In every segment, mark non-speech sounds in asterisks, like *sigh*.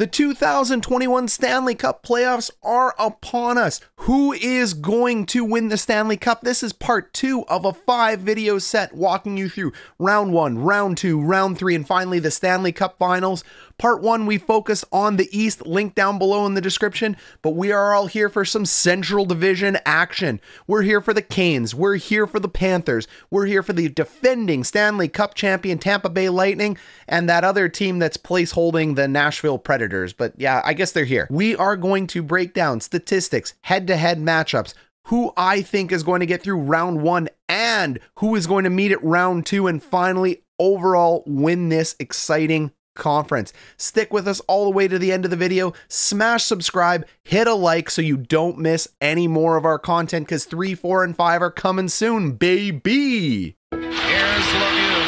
The 2021 Stanley Cup playoffs are upon us. Who is going to win the Stanley Cup? This is part two of a five video set walking you through round one, round two, round three, and finally the Stanley Cup finals. Part one, we focused on the East, link down below in the description, but we are all here for some Central Division action. We're here for the Canes, we're here for the Panthers, we're here for the defending Stanley Cup champion Tampa Bay Lightning, and that other team that's place holding the Nashville Predators. But yeah, I guess they're here. We are going to break down statistics, head to head matchups, who I think is going to get through round one and who is going to meet at round two and finally overall win this exciting conference. Stick with us all the way to the end of the video. Smash subscribe, hit a like so you don't miss any more of our content because three, four, and five are coming soon, baby. Here's Lemieux.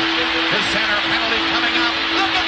The center penalty coming up. Look at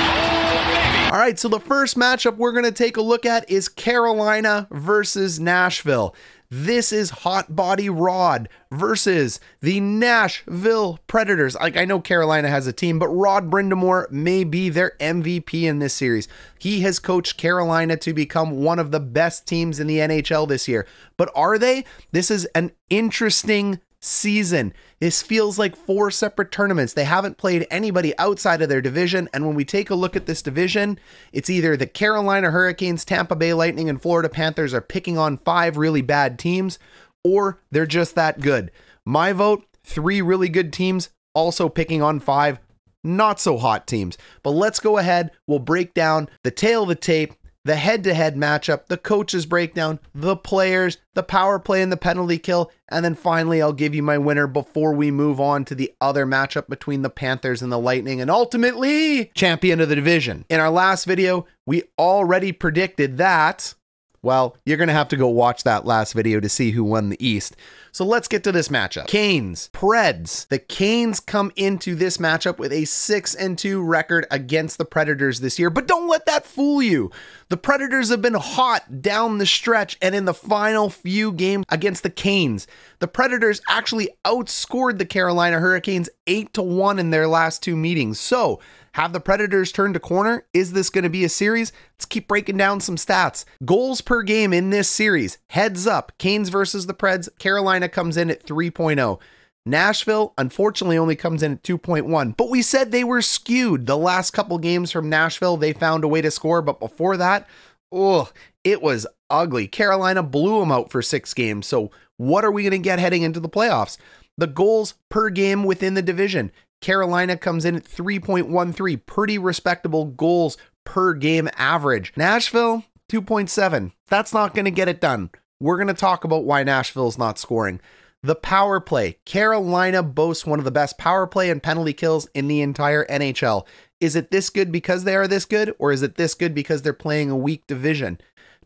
oh, the oh, All right, so the first matchup we're going to take a look at is Carolina versus Nashville. This is Hot Body Rod versus the Nashville Predators. Like, I know Carolina has a team, but Rod Brindamore may be their MVP in this series. He has coached Carolina to become one of the best teams in the NHL this year. But are they? This is an interesting season. This feels like four separate tournaments. They haven't played anybody outside of their division. And when we take a look at this division, it's either the Carolina Hurricanes, Tampa Bay Lightning, and Florida Panthers are picking on five really bad teams, or they're just that good. My vote three really good teams, also picking on five not so hot teams. But let's go ahead. We'll break down the tail of the tape the head to head matchup, the coaches breakdown, the players, the power play, and the penalty kill. And then finally, I'll give you my winner before we move on to the other matchup between the Panthers and the Lightning and ultimately champion of the division. In our last video, we already predicted that. Well, you're going to have to go watch that last video to see who won the East. So let's get to this matchup. Canes, Preds. The Canes come into this matchup with a 6 and 2 record against the Predators this year, but don't let that fool you. The Predators have been hot down the stretch and in the final few games against the Canes. The Predators actually outscored the Carolina Hurricanes 8 to 1 in their last two meetings. So, have the Predators turned a corner? Is this going to be a series? Let's keep breaking down some stats. Goals per game in this series. Heads up, Canes versus the Preds. Carolina comes in at 3.0. Nashville, unfortunately, only comes in at 2.1. But we said they were skewed. The last couple games from Nashville, they found a way to score. But before that, oh, it was ugly. Carolina blew them out for six games. So what are we going to get heading into the playoffs? The goals per game within the division. Carolina comes in at 3.13, pretty respectable goals per game average. Nashville, 2.7. That's not going to get it done. We're going to talk about why Nashville's not scoring. The power play. Carolina boasts one of the best power play and penalty kills in the entire NHL. Is it this good because they are this good, or is it this good because they're playing a weak division?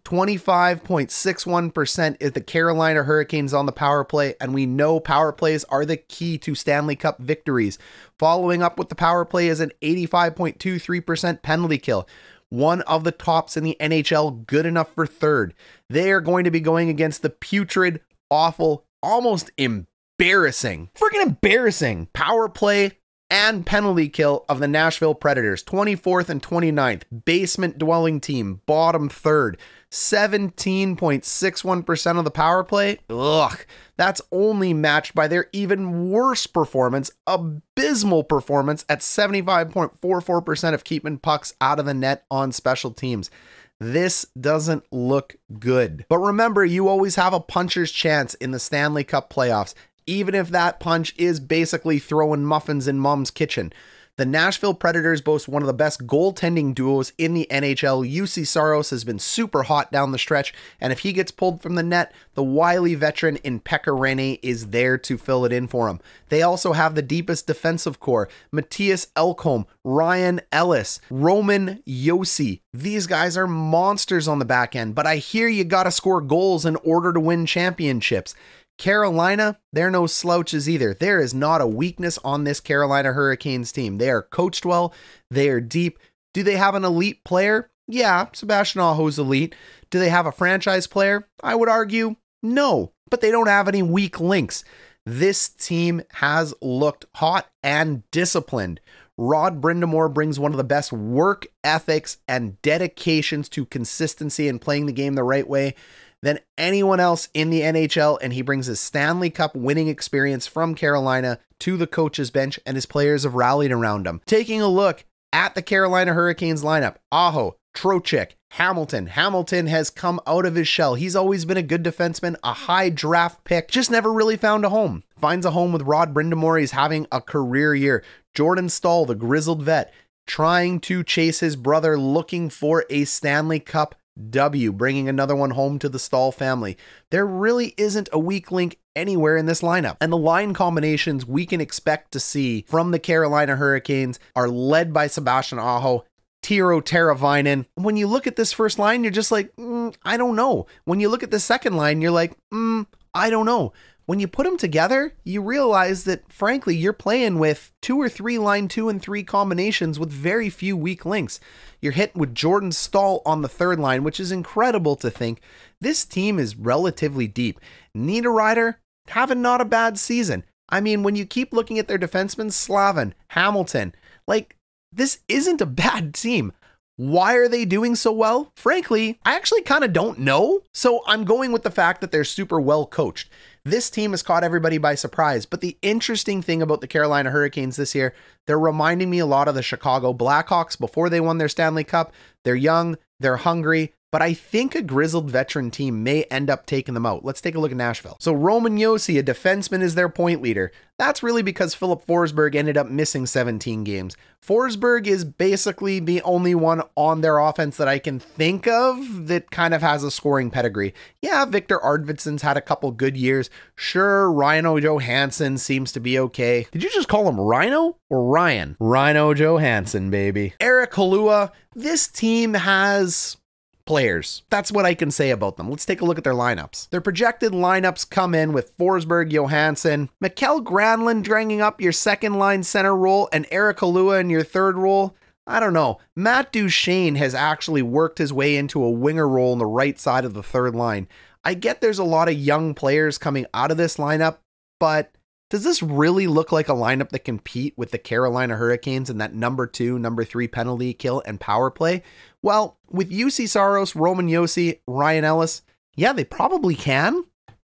25.61% is the Carolina Hurricanes on the power play, and we know power plays are the key to Stanley Cup victories. Following up with the power play is an 85.23% penalty kill one of the tops in the NHL, good enough for third. They are going to be going against the putrid, awful almost embarrassing, freaking embarrassing power play and penalty kill of the Nashville Predators, 24th and 29th, basement dwelling team, bottom third, 17.61% of the power play. Ugh, that's only matched by their even worse performance, abysmal performance at 75.44% of keeping pucks out of the net on special teams. This doesn't look good. But remember, you always have a puncher's chance in the Stanley Cup playoffs, even if that punch is basically throwing muffins in mom's kitchen. The Nashville Predators boast one of the best goaltending duos in the NHL. UC Saros has been super hot down the stretch, and if he gets pulled from the net, the wily veteran in Pekka Rene is there to fill it in for him. They also have the deepest defensive core. Matthias Elkholm, Ryan Ellis, Roman Yossi. These guys are monsters on the back end, but I hear you gotta score goals in order to win championships. Carolina, they're no slouches either. There is not a weakness on this Carolina Hurricanes team. They are coached well, they are deep. Do they have an elite player? Yeah, Sebastian Aho's elite. Do they have a franchise player? I would argue no, but they don't have any weak links. This team has looked hot and disciplined. Rod Brindamore brings one of the best work ethics and dedications to consistency and playing the game the right way than anyone else in the NHL, and he brings his Stanley Cup winning experience from Carolina to the coach's bench, and his players have rallied around him. Taking a look at the Carolina Hurricanes lineup, Aho, Trochik, Hamilton. Hamilton has come out of his shell. He's always been a good defenseman, a high draft pick, just never really found a home. Finds a home with Rod Brindamore. He's having a career year. Jordan Stahl, the grizzled vet, trying to chase his brother, looking for a Stanley Cup W, bringing another one home to the Stall family. There really isn't a weak link anywhere in this lineup. And the line combinations we can expect to see from the Carolina Hurricanes are led by Sebastian Aho Tiro Teravainen. When you look at this first line, you're just like, mm, I don't know. When you look at the second line, you're like, mm, I don't know when you put them together, you realize that, frankly, you're playing with two or three line two and three combinations with very few weak links. You're hit with Jordan Stahl on the third line, which is incredible to think. This team is relatively deep. Ryder having not a bad season. I mean, when you keep looking at their defensemen, Slavin, Hamilton, like, this isn't a *laughs* bad team. Why are they doing so well? Frankly, I actually kind of don't know. So I'm going with the fact that they're super well coached. This team has caught everybody by surprise. But the interesting thing about the Carolina Hurricanes this year, they're reminding me a lot of the Chicago Blackhawks before they won their Stanley Cup. They're young, they're hungry, but I think a grizzled veteran team may end up taking them out. Let's take a look at Nashville. So Roman Yossi, a defenseman, is their point leader. That's really because Philip Forsberg ended up missing 17 games. Forsberg is basically the only one on their offense that I can think of that kind of has a scoring pedigree. Yeah, Victor Arvidsson's had a couple good years. Sure, Rhino Johansson seems to be okay. Did you just call him Rhino or Ryan? Rhino Johansson, baby. Eric Halua, this team has players. That's what I can say about them. Let's take a look at their lineups. Their projected lineups come in with Forsberg Johansson, Mikkel Granlund dragging up your second line center role, and Eric Kalua in your third role. I don't know. Matt Duchene has actually worked his way into a winger role on the right side of the third line. I get there's a lot of young players coming out of this lineup, but does this really look like a lineup that compete with the Carolina Hurricanes in that number two, number three penalty kill and power play? Well, with UC Saros, Roman Yossi, Ryan Ellis, yeah, they probably can.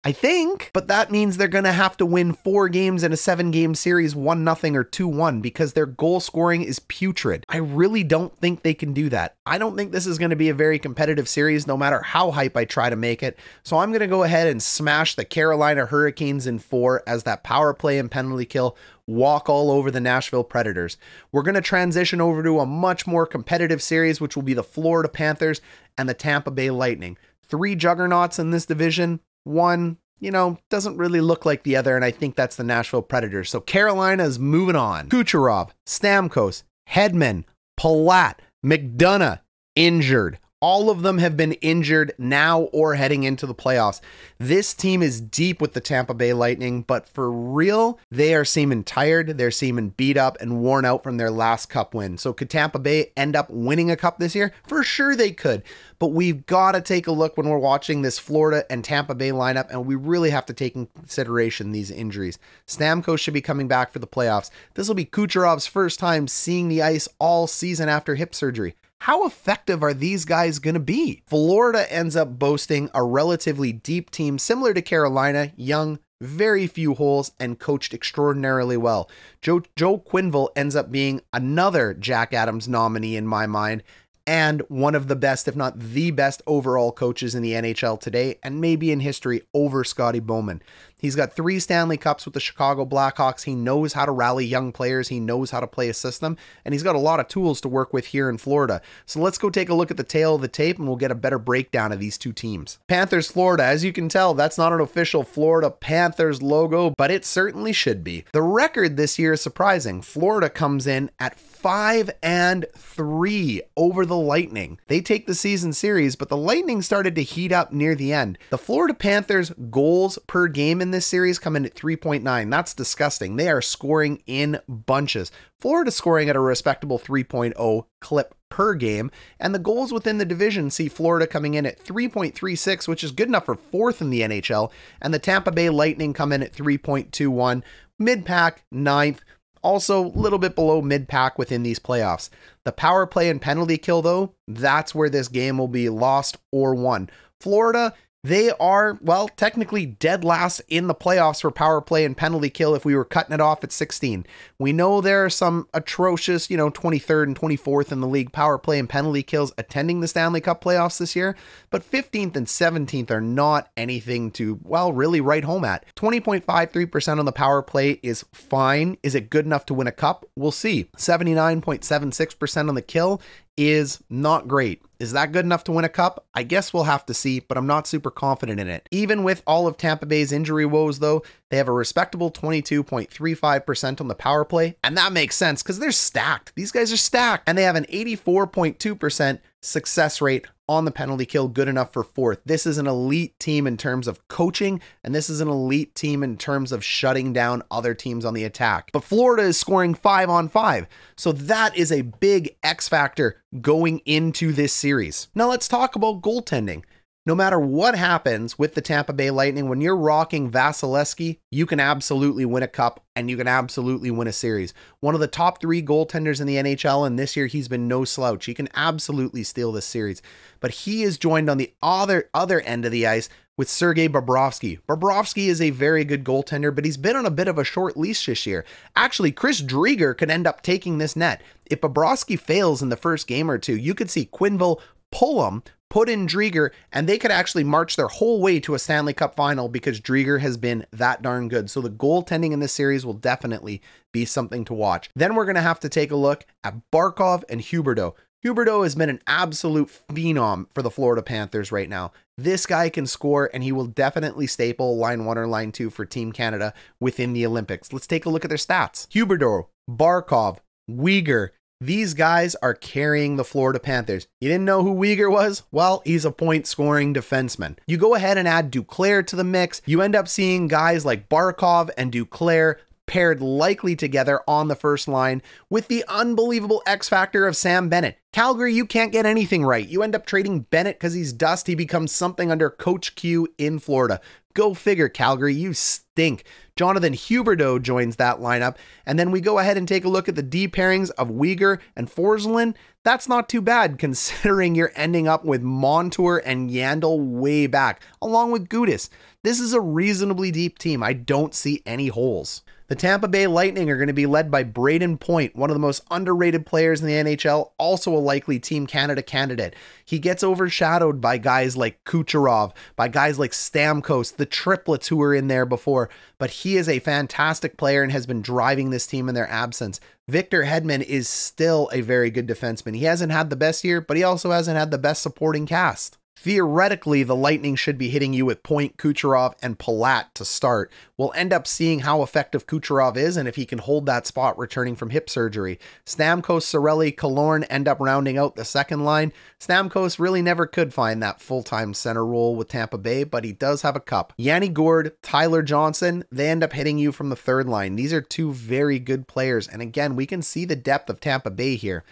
I think. But that means they're going to have to win four games in a seven game series, 1 nothing or 2 1, because their goal scoring is putrid. I really don't think they can do that. I don't think this is going to be a very competitive series, no matter how hype I try to make it. So I'm going to go ahead and smash the Carolina Hurricanes in four as that power play and penalty kill walk all over the Nashville Predators. We're going to transition over to a much more competitive series, which will be the Florida Panthers and the Tampa Bay Lightning. Three juggernauts in this division. One, you know, doesn't really look like the other, and I think that's the Nashville Predators. So Carolina is moving on. Kucherov, Stamkos, Hedman, Palat, McDonough, injured. All of them have been injured now or heading into the playoffs. This team is deep with the Tampa Bay Lightning, but for real, they are seeming tired. They're seeming beat up and worn out from their last cup win. So could Tampa Bay end up winning a cup this year? For sure they could. But we've got to take a look when we're watching this Florida and Tampa Bay lineup, and we really have to take in consideration these injuries. Stamkos should be coming back for the playoffs. This will be Kucherov's first time seeing the ice all season after hip surgery how effective are these guys going to be? Florida ends up boasting a relatively deep team similar to Carolina, young, very few holes, and coached extraordinarily well. Joe, Joe Quinville ends up being another Jack Adams nominee in my mind. And one of the best, if not the best, overall coaches in the NHL today, and maybe in history over Scotty Bowman. He's got three Stanley Cups with the Chicago Blackhawks. He knows how to rally young players. He knows how to play a system, and he's got a lot of tools to work with here in Florida. So let's go take a look at the tail of the tape, and we'll get a better breakdown of these two teams. Panthers, Florida. As you can tell, that's not an official Florida Panthers logo, but it certainly should be. The record this year is surprising. Florida comes in at five and three over the Lightning. They take the season series, but the Lightning started to heat up near the end. The Florida Panthers' goals per game in in this series come in at 3.9. That's disgusting. They are scoring in bunches. Florida scoring at a respectable 3.0 clip per game, and the goals within the division see Florida coming in at 3.36, which is good enough for fourth in the NHL, and the Tampa Bay Lightning come in at 3.21, mid pack, ninth, also a little bit below mid pack within these playoffs. The power play and penalty kill, though, that's where this game will be lost or won. Florida they are, well, technically dead last in the playoffs for power play and penalty kill if we were cutting it off at 16. We know there are some atrocious, you know, 23rd and 24th in the league power play and penalty kills attending the Stanley Cup playoffs this year, but 15th and 17th are not anything to, well, really write home at. 20.53% on the power play is fine. Is it good enough to win a cup? We'll see. 79.76% on the kill is not great. Is that good enough to win a cup? I guess we'll have to see, but I'm not super confident in it. Even with all of Tampa Bay's injury woes, though, they have a respectable 22.35% on the power play, and that makes sense because they're stacked. These guys are stacked, and they have an 84.2% success rate on the penalty kill, good enough for fourth. This is an elite team in terms of coaching, and this is an elite team in terms of shutting down other teams on the attack. But Florida is scoring five on five, so that is a big X factor going into this series. Now let's talk about goaltending no matter what happens with the Tampa Bay Lightning, when you're rocking Vasilevsky, you can absolutely win a cup and you can absolutely win a series. One of the top three goaltenders in the NHL, and this year he's been no slouch. He can absolutely steal this series. But he is joined on the other other end of the ice with Sergei Bobrovsky. Bobrovsky is a very good goaltender, but he's been on a bit of a short leash this year. Actually, Chris Drieger could end up taking this net. If Bobrovsky fails in the first game or two, you could see Quinville pull him put in Drieger, and they could actually march their whole way to a Stanley Cup final because Drieger has been that darn good. So the goaltending in this series will definitely be something to watch. Then we're going to have to take a look at Barkov and Huberto. Huberto has been an absolute phenom for the Florida Panthers right now. This guy can score, and he will definitely staple line one or line two for Team Canada within the Olympics. Let's take a look at their stats. Huberto, Barkov, Uyghur, these guys are carrying the Florida Panthers. You didn't know who Uyghur was? Well, he's a point scoring defenseman. You go ahead and add Duclair to the mix. You end up seeing guys like Barkov and Duclair paired likely together on the first line with the unbelievable X factor of Sam Bennett. Calgary, you can't get anything right. You end up trading Bennett because he's dust. He becomes something under Coach Q in Florida. Go figure, Calgary, you stink. Jonathan Huberdeau joins that lineup. And then we go ahead and take a look at the D pairings of Uyghur and Forslin. That's not too bad *laughs* considering you're ending up with Montour and Yandel way back, along with Gudis. This is a reasonably deep team. I don't see any holes. The Tampa Bay Lightning are going to be led by Braden Point, one of the most underrated players in the NHL, also a likely Team Canada candidate. He gets overshadowed by guys like Kucherov, by guys like Stamkos, the triplets who were in there before, but he is a fantastic player and has been driving this team in their absence. Victor Hedman is still a very good defenseman. He hasn't had the best year, but he also hasn't had the best supporting cast. Theoretically, the Lightning should be hitting you with Point, Kucherov, and Palat to start. We'll end up seeing how effective Kucherov is and if he can hold that spot returning from hip surgery. Stamkos, Sorelli, Kalorn end up rounding out the second line. Stamkos really never could find that full-time center role with Tampa Bay, but he does have a cup. Yanni Gord, Tyler Johnson, they end up hitting you from the third line. These are two very good players, and again, we can see the depth of Tampa Bay here.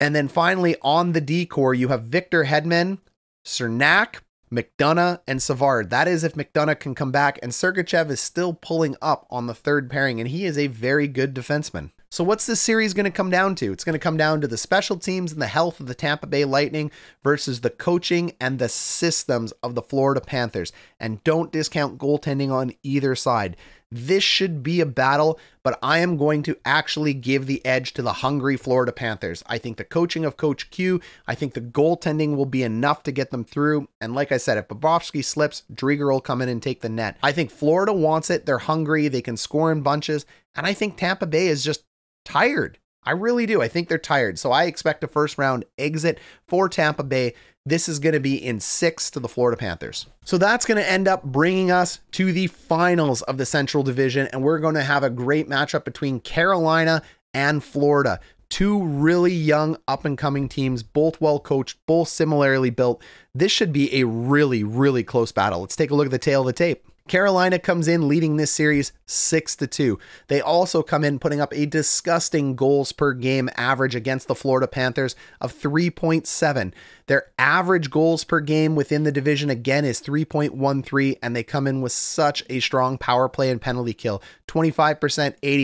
And then finally, on the decor, you have Victor Hedman, Cernak, McDonough, and Savard. That is if McDonough can come back, and Sergachev is still pulling up on the third pairing, and he is a very good defenseman. So what's this series going to come down to? It's going to come down to the special teams and the health of the Tampa Bay Lightning versus the coaching and the systems of the Florida Panthers. And don't discount goaltending on either side. This should be a battle, but I am going to actually give the edge to the hungry Florida Panthers. I think the coaching of Coach Q, I think the goaltending will be enough to get them through. And like I said, if Bobrovsky slips, Drieger will come in and take the net. I think Florida wants it. They're hungry. They can score in bunches. And I think Tampa Bay is just tired. I really do. I think they're tired. So I expect a first round exit for Tampa Bay. This is going to be in six to the Florida Panthers. So that's going to end up bringing us to the finals of the Central Division. And we're going to have a great matchup between Carolina and Florida. Two really young up and coming teams, both well coached, both similarly built. This should be a really, really close battle. Let's take a look at the tail of the tape. Carolina comes in leading this series 6 to 2. They also come in putting up a disgusting goals per game average against the Florida Panthers of 3.7. Their average goals per game within the division again is 3.13 and they come in with such a strong power play and penalty kill. 25%,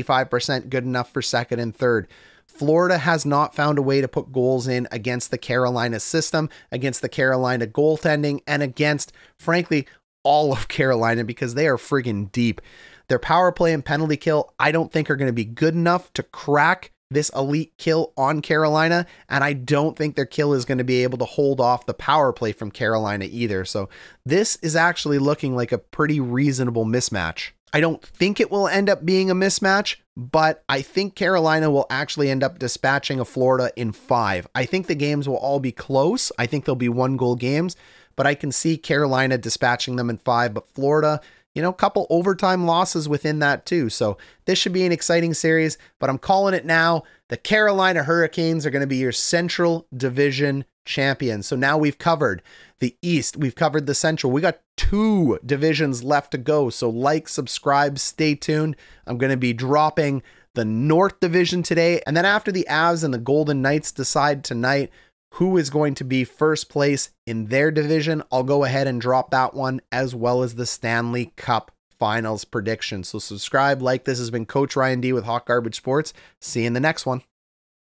85% good enough for second and third. Florida has not found a way to put goals in against the Carolina system, against the Carolina goaltending, and against, frankly, all of Carolina because they are friggin' deep. Their power play and penalty kill, I don't think are going to be good enough to crack this elite kill on Carolina. And I don't think their kill is going to be able to hold off the power play from Carolina either. So this is actually looking like a pretty reasonable mismatch. I don't think it will end up being a mismatch, but I think Carolina will actually end up dispatching a Florida in five. I think the games will all be close. I think they'll be one goal games, but I can see Carolina dispatching them in five. But Florida, you know, a couple overtime losses within that too. So this should be an exciting series, but I'm calling it now. The Carolina Hurricanes are going to be your Central Division champions. So now we've covered the East, we've covered the Central. We got two divisions left to go. So like, subscribe, stay tuned. I'm going to be dropping the North Division today. And then after the Avs and the Golden Knights decide tonight, who is going to be first place in their division. I'll go ahead and drop that one as well as the Stanley Cup finals prediction. So subscribe, like this has been Coach Ryan D with Hot Garbage Sports. See you in the next one.